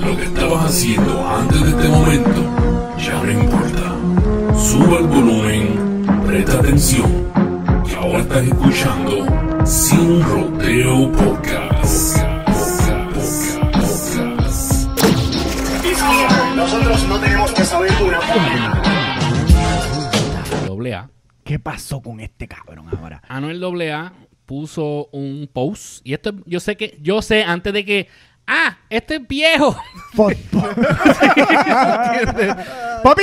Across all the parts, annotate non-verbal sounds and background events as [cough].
Lo que estabas haciendo antes de este momento ya no importa. Suba el volumen, presta atención, que ahora estás escuchando Sin Rodeo Podcast. Nosotros no tenemos que saber ¿Qué pasó con este cabrón ahora? Anuel AA puso un post y esto yo sé que yo sé antes de que Ah, este es viejo. [laughs] papi,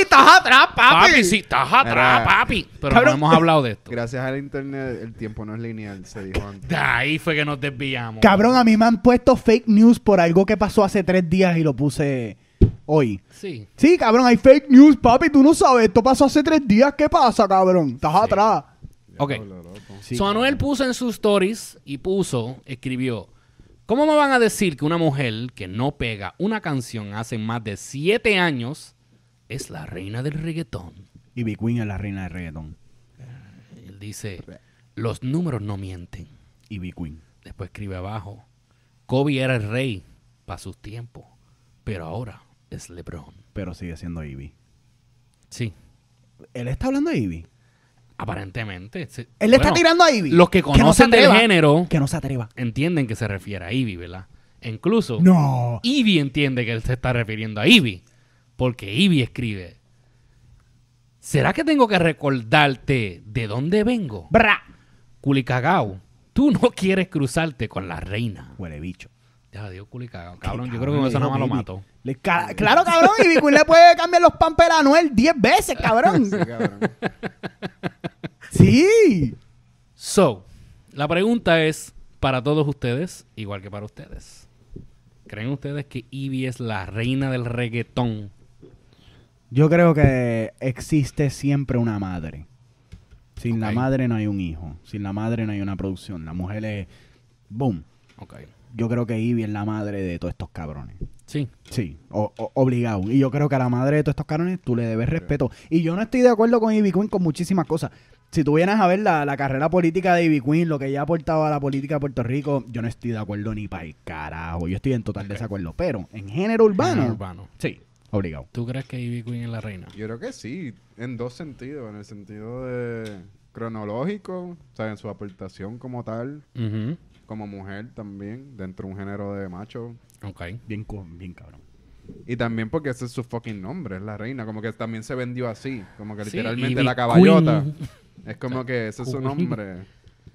estás atrás, papi. Papi, sí, estás atrás, papi. Pero no hemos hablado de esto. Gracias al internet, el tiempo no es lineal, se dijo [laughs] antes. De ahí fue que nos desviamos. Cabrón, a mí me han puesto fake news por algo que pasó hace tres días y lo puse hoy. Sí. Sí, cabrón, hay fake news, papi. Tú no sabes, esto pasó hace tres días. ¿Qué pasa, cabrón? Estás atrás. ok. puso en sus stories y puso, escribió... ¿Cómo me van a decir que una mujer que no pega una canción hace más de siete años es la reina del reggaetón? Y Queen es la reina del reggaetón. Eh, él dice, los números no mienten. Y Queen. Después escribe abajo, Kobe era el rey para sus tiempos, pero ahora es LeBron. Pero sigue siendo Ivy. Sí. Él está hablando de Ivy. Aparentemente. Él le está tirando a Ivy. Los que conocen del género Que no se atreva. entienden que se refiere a Ivy, ¿verdad? E incluso No. Ivy entiende que él se está refiriendo a Ivy. Porque Ivy escribe. ¿Será que tengo que recordarte de dónde vengo? Bra. Culicagao, tú no quieres cruzarte con la reina. Huele bicho. Ya Dios, Culicagao. Cabrón, yo creo que con eso nada más lo mato. claro, cabrón. Ivy le puede cambiar los pamper a Anuel 10 veces, cabrón. Sí, cabrón. Sí. So, la pregunta es para todos ustedes, igual que para ustedes. ¿Creen ustedes que Ivy es la reina del reggaetón? Yo creo que existe siempre una madre. Sin la madre no hay un hijo. Sin la madre no hay una producción. La mujer es. ¡Boom! Okay. Yo creo que Ivy es la madre de todos estos cabrones. Sí. Sí, obligado. Y yo creo que a la madre de todos estos cabrones tú le debes respeto. Y yo no estoy de acuerdo con Ivy Queen con muchísimas cosas si tú vienes a ver la, carrera política de Ivy Queen, lo que ella ha aportado a la política de Puerto Rico, yo no estoy de acuerdo ni para el carajo. Yo estoy en total desacuerdo. Pero en género urbano. Género urbano. Sí, obligado. ¿Tú crees que Ivy Queen es la reina? Yo creo que sí, en dos sentidos. En el sentido de cronológico, o sea, en su aportación como tal. Como mujer también, dentro de un género de macho. Ok. Bien, bien cabrón. Y también porque ese es su fucking nombre, es la reina. Como que también se vendió así. Como que literalmente la caballota. Es como que ese es su nombre.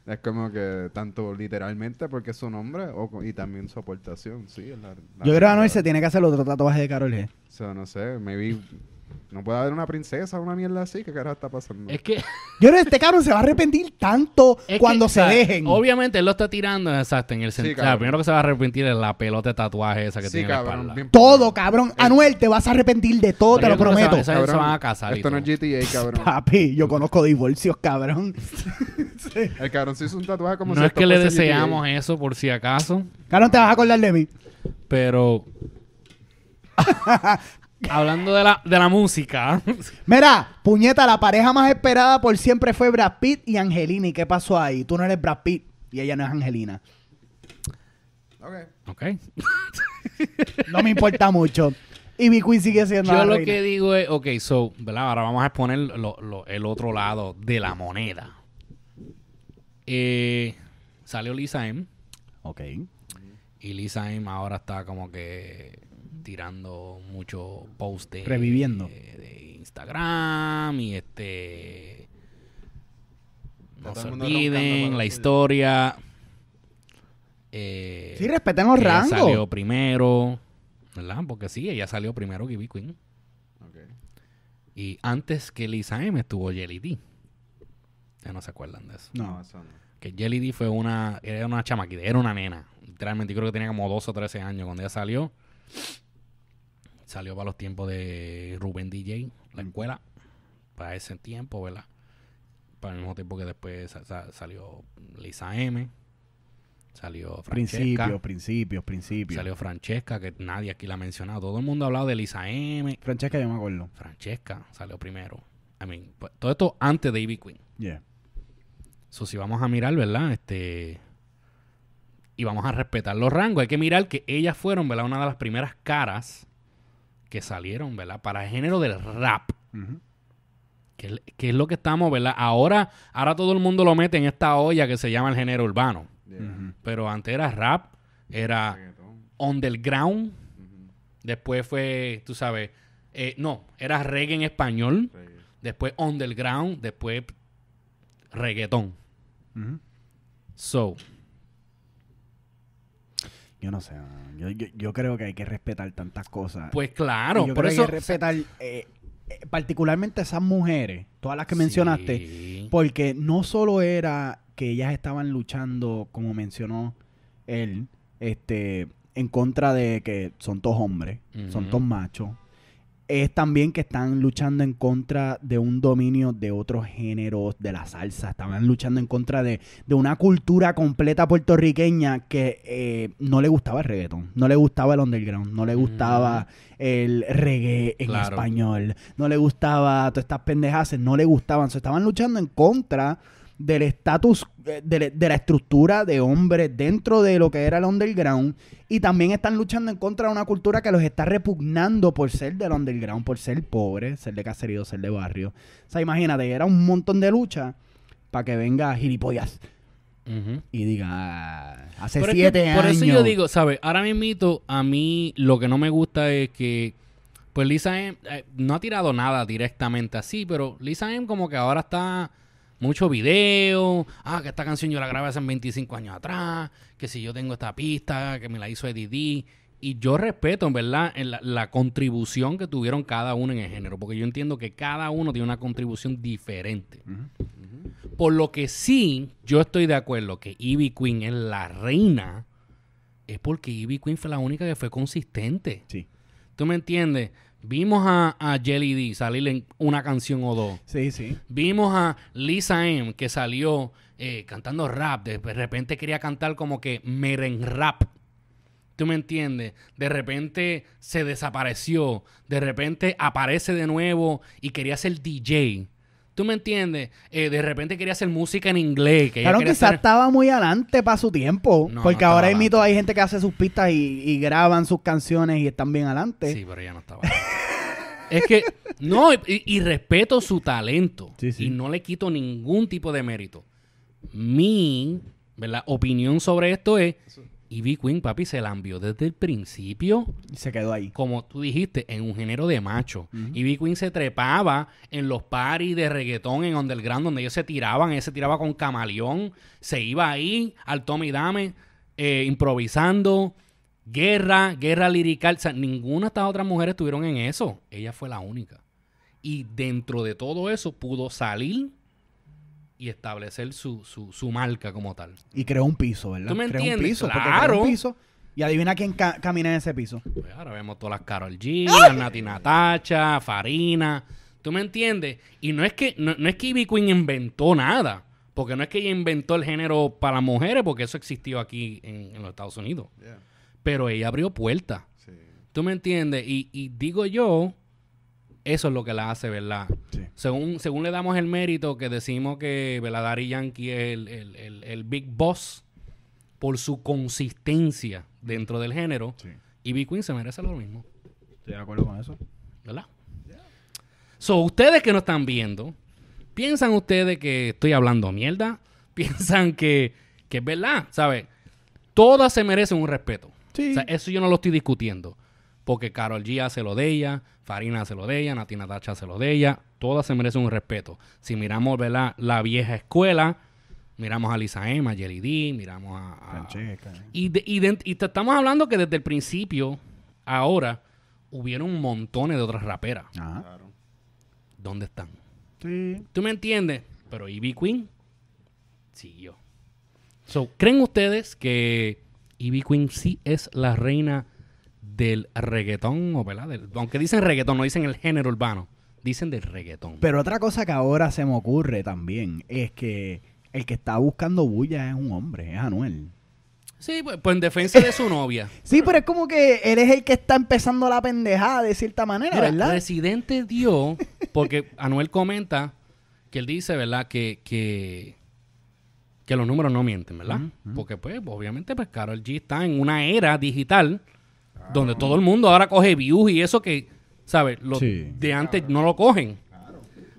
Es como que tanto literalmente porque es su nombre y también su aportación, sí. Yo creo que Anuel se tiene que hacer otro tatuaje de Carol G. O no sé, maybe no puede haber una princesa o una mierda así. ¿Qué carajo está pasando? Es que. [laughs] Yo no este cabrón se va a arrepentir tanto [laughs] cuando se dejen. Obviamente él lo está tirando, exacto, en el sentido. o sea, primero que se va a arrepentir es la pelota de tatuaje esa que tiene la espalda. todo, cabrón. Anuel, te vas a arrepentir de todo, te lo prometo. Se, van a casar. Esto no es GTA, [laughs] cabrón. Papi, yo conozco divorcios, cabrón. El cabrón se hizo un tatuaje como No es que le deseamos eso por si acaso. Cabrón, te vas a acordar de mí. Pero. Hablando de la, de la música. Mira, puñeta, la pareja más esperada por siempre fue Brad Pitt y Angelina. ¿Y qué pasó ahí? Tú no eres Brad Pitt y ella no es Angelina. Ok. [laughs] no me importa mucho. Y mi queen sigue siendo Yo lo que digo es, ok, so, ¿verdad? Ahora vamos a exponer el otro lado de la moneda. Eh, salió Lisa M. Ok. Y Lisa M ahora está como que tirando mucho postes... Reviviendo. De, Instagram y este... No se olviden la historia. Eh, sí, respeten los rangos. salió primero, ¿verdad? Porque sí, ella salió primero que B Queen. Y antes que Lisa M estuvo Jelly D. Ya no se acuerdan de eso. No, eso no. Que Jelly D fue una, era una chamaquita, era una nena. Literalmente, yo creo que tenía como 12 o 13 años cuando ella salió. Salió para los tiempos de Rubén DJ, la escuela, para ese tiempo, ¿verdad? Para el mismo tiempo que después salió Lisa M. Salió Francesca. Principios, principios, principios. Salió Francesca, que nadie aquí la ha mencionado. Todo el mundo ha hablado de Lisa M. Francesca, yo me acuerdo. Francesca salió primero. I mean, pues, todo esto antes de Ivy Queen. Yeah. Eso si vamos a mirar, ¿verdad? Este. Y vamos a respetar los rangos. Hay que mirar que ellas fueron, ¿verdad? Una de las primeras caras que salieron, ¿verdad? Para el género del rap. ¿Qué que, es lo que estamos, ¿verdad? Ahora, ahora todo el mundo lo mete en esta olla que se llama el género urbano. Pero antes era rap, era on underground. ground. Después fue, tú sabes, eh, no, era reggae en español. on Después ground, después reggaetón. So, yo no sé, yo, creo que hay que respetar tantas cosas. Pues claro, hay que respetar eh, eh, particularmente esas mujeres, todas las que mencionaste, porque no solo era que ellas estaban luchando, como mencionó él, este, en contra de que son todos hombres, son todos machos, es también que están luchando en contra de un dominio de otros géneros de la salsa. Estaban luchando en contra de, una cultura completa puertorriqueña que eh, no le gustaba el reggaeton, no le gustaba el underground, no le mm. gustaba el reggae en español, no le gustaba todas estas pendejas, no le gustaban. estaban luchando en contra del estatus, de, la estructura de hombres dentro de lo que era el underground. Y también están luchando en contra de una cultura que los está repugnando por ser del underground, por ser pobre, ser de caserío, ser de barrio. O sea, imagínate, era un montón de lucha para que venga gilipollas. Y diga, hace siete años. Por eso yo digo, ¿sabes? Ahora mismo, a mí lo que no me gusta es que pues Lisa M eh, no ha tirado nada directamente así, pero Lisa M como que ahora está mucho video. Ah, que esta canción yo la grabé hace 25 años atrás. Que si yo tengo esta pista, que me la hizo Eddie Y yo respeto, en verdad, la, la, contribución que tuvieron cada uno en el género. Porque yo entiendo que cada uno tiene una contribución diferente. Por lo que sí, yo estoy de acuerdo que Ivy Queen es la reina. Es porque Ivy Queen fue la única que fue consistente. Sí. ¿Tú me entiendes? Vimos a, Jelly D salir en una canción o dos. Sí, sí. Vimos a Lisa M que salió eh, cantando rap. De repente quería cantar como que meren rap. ¿Tú me entiendes? De repente se desapareció. De repente aparece de nuevo y quería ser DJ. ¿Tú me entiendes? Eh, de repente quería hacer música en inglés. claro, que estaba muy adelante para su tiempo. porque ahora hay mito, hay gente que hace sus pistas y, graban sus canciones y están bien adelante. Sí, pero ya no estaba. es que, no, y, respeto su talento. Y no le quito ningún tipo de mérito. Mi ¿verdad? opinión sobre esto es y B Queen, papi, se la envió desde el principio. Y se quedó ahí. Como tú dijiste, en un género de macho. Y B Queen se trepaba en los paris de reggaetón en Underground, donde ellos se tiraban. Él se tiraba con camaleón. Se iba ahí al Tommy Dame, eh, improvisando. Guerra, guerra lirical. O sea, ninguna de estas otras mujeres estuvieron en eso. Ella fue la única. Y dentro de todo eso pudo salir y establecer su, marca como tal. Y creó un piso, ¿verdad? creó un piso, claro. porque un piso. Y adivina quién camina en ese piso. Pues ahora vemos todas las Carol G, Nati Natacha, Farina. ¿Tú me entiendes? Y no es que no, es que Ivy inventó nada. Porque no es que ella inventó el género para mujeres, porque eso existió aquí en, los Estados Unidos. Pero ella abrió puertas. ¿Tú me entiendes? Y, y, digo yo, eso es lo que la hace, ¿verdad? según, le damos el mérito que decimos que Beladari Yankee es el, Big Boss por su consistencia dentro del género, y B Queen se merece lo mismo. Estoy de acuerdo con eso. ¿Verdad? So, ustedes que nos están viendo, ¿piensan ustedes que estoy hablando mierda? [laughs] ¿Piensan que, que es verdad? ¿Sabes? Todas se merecen un respeto. eso yo no lo estoy discutiendo. Porque Carol G hace lo de ella, Farina hace lo de ella, Natina Dacha hace lo de ella, todas se merecen un respeto. Si miramos ¿verdad? la vieja escuela, miramos a Lisa Emma, a Jelly D, miramos a... Y, estamos hablando que desde el principio, ahora, hubieron montones de otras raperas. Ajá. Ah. ¿Dónde están? Sí. ¿Tú me entiendes? Pero Ivy e Queen siguió. So, ¿Creen ustedes que Ivy e Queen sí es la reina del reggaetón? O, aunque dicen reggaetón, no dicen el género urbano dicen del reggaetón. Pero otra cosa que ahora se me ocurre también es que el que está buscando bulla es un hombre, es Anuel. Sí, pues, pues en defensa de su [laughs] novia. Sí, pero es como que él es el que está empezando la pendejada de cierta manera, ¿verdad? El presidente dio, [laughs] porque Anuel comenta que él dice, ¿verdad? Que, que, que los números no mienten, ¿verdad? Porque pues obviamente pues Carol G está en una era digital donde todo el mundo ahora coge views y eso que ¿Sabes? Los de antes no lo cogen.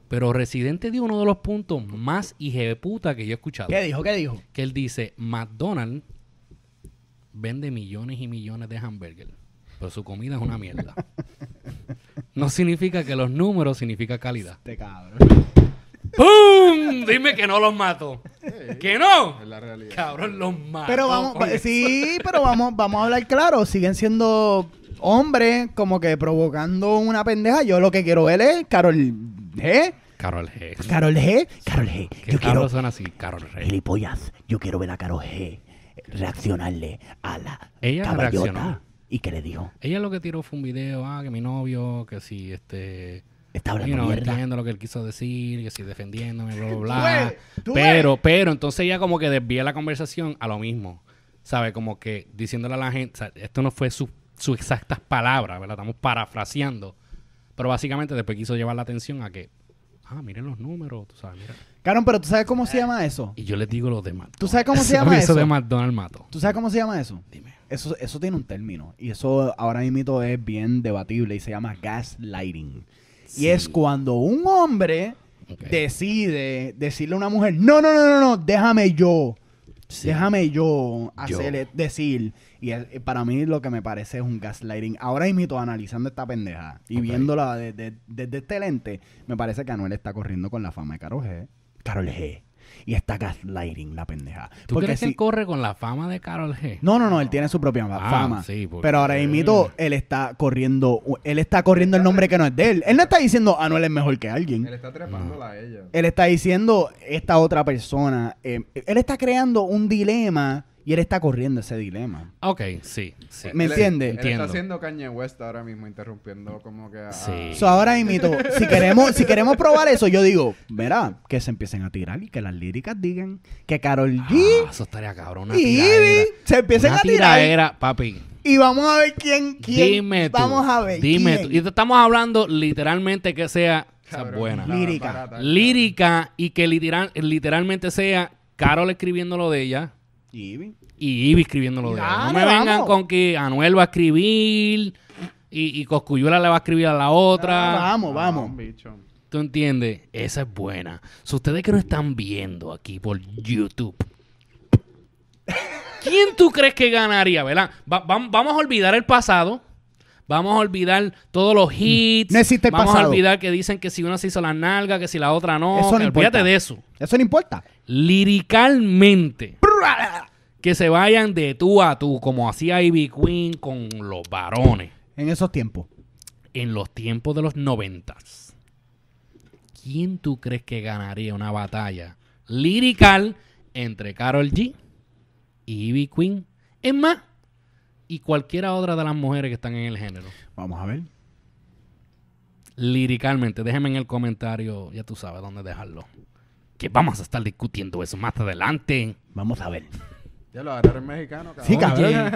Pero Residente dio uno de los puntos más puta que yo he escuchado. ¿Qué dijo? ¿Qué dijo? Que él dice, McDonald's vende millones y millones de hamburguesas, pero su comida es una mierda. no significa que los números significa calidad. Este cabrón. ¡Pum! Dime que no los mato. ¿Que no? Es la realidad. Cabrón, los mato. Pero vamos, [laughs] sí, pero vamos, vamos a hablar claro. Siguen siendo hombre como que provocando una pendeja, yo lo que quiero ver es Carol G. Carol G. Carol G. Carol G. yo quiero. Carol G. yo quiero ver a Carol G. Reaccionarle a la Ella Reaccionó. ¿Y que le dijo? Ella lo que tiró fue un video, ah, que mi novio, que si este. Está hablando no, entiendo lo que él quiso decir, que si defendiéndome, bla, bla, bla. pero, pero entonces ella como que desvía la conversación a lo mismo. sabe Como que diciéndole a la gente, esto no fue su sus exactas palabras, ¿verdad? Estamos parafraseando. Pero básicamente después quiso llevar la atención a que, ah, miren los números, tú sabes, mira. pero ¿tú sabes cómo se llama eso? Y yo les digo los de ¿Tú sabes cómo se llama eso? Eso de McDonald's Mato. ¿Tú sabes cómo se llama eso? Dime. Eso, eso tiene un término. Y eso ahora mismo es bien debatible y se llama gaslighting. Y es cuando un hombre decide decirle a una mujer, no, no, no, no, no, déjame yo. Déjame yo hacerle eh, decir. Y eh, para mí lo que me parece es un gaslighting. Ahora mismo analizando esta pendeja y viéndola desde este lente, me parece que Anuel está corriendo con la fama de Karol G. Karol G y está gaslighting la pendeja. ¿Tú crees que él corre con la fama de Carol G? No, no, no, él tiene su propia ah, fama. Pero ahora imito, él está corriendo, él está corriendo el nombre que no es de él. Él no está diciendo Ah, no, él es mejor que alguien. Él está trepándola a ella. Él está diciendo esta otra persona. Eh, él está creando un dilema y él está corriendo ese dilema. Ok, sí. ¿Me entiende. Él, está haciendo Kanye West ahora mismo, interrumpiendo como que... Sí. So, ahora imito, si queremos, si queremos probar eso, yo digo, verá, que se empiecen a tirar y que las líricas digan que Carol G... Ah, eso estaría cabrón, y se empiecen a tirar. papi. Y vamos a ver quién... quién dime tú, Vamos a ver Dime tú. Y estamos hablando literalmente que sea... buena. Lírica. Lírica y que literalmente sea Carol escribiendo lo de ella, y Ivy. Y escribiéndolo de No me vengan con que Anuel va a escribir y, y le va a escribir a la otra. vamos, ah, vamos. ¿Tú entiendes? Esa es buena. Si ustedes que nos están viendo aquí por YouTube, ¿quién tú crees que ganaría, verdad? vamos a olvidar el pasado. Vamos a olvidar todos los mm. hits. No existe el vamos a olvidar que dicen que si una se hizo la nalga, que si la otra no. Eso no Olvídate de eso. Eso no importa. Liricalmente, que se vayan de tú a tú, como hacía Ivy Queen con los varones. En esos tiempos. En los tiempos de los noventas. ¿Quién tú crees que ganaría una batalla lirical entre Carol G y Ivy Queen? Es más, y cualquiera otra de las mujeres que están en el género. Vamos a ver. Liricalmente, déjeme en el comentario, ya tú sabes dónde dejarlo que vamos a estar discutiendo eso más adelante. Vamos a ver. Ya lo agarraron mexicano, Sí, cabrón.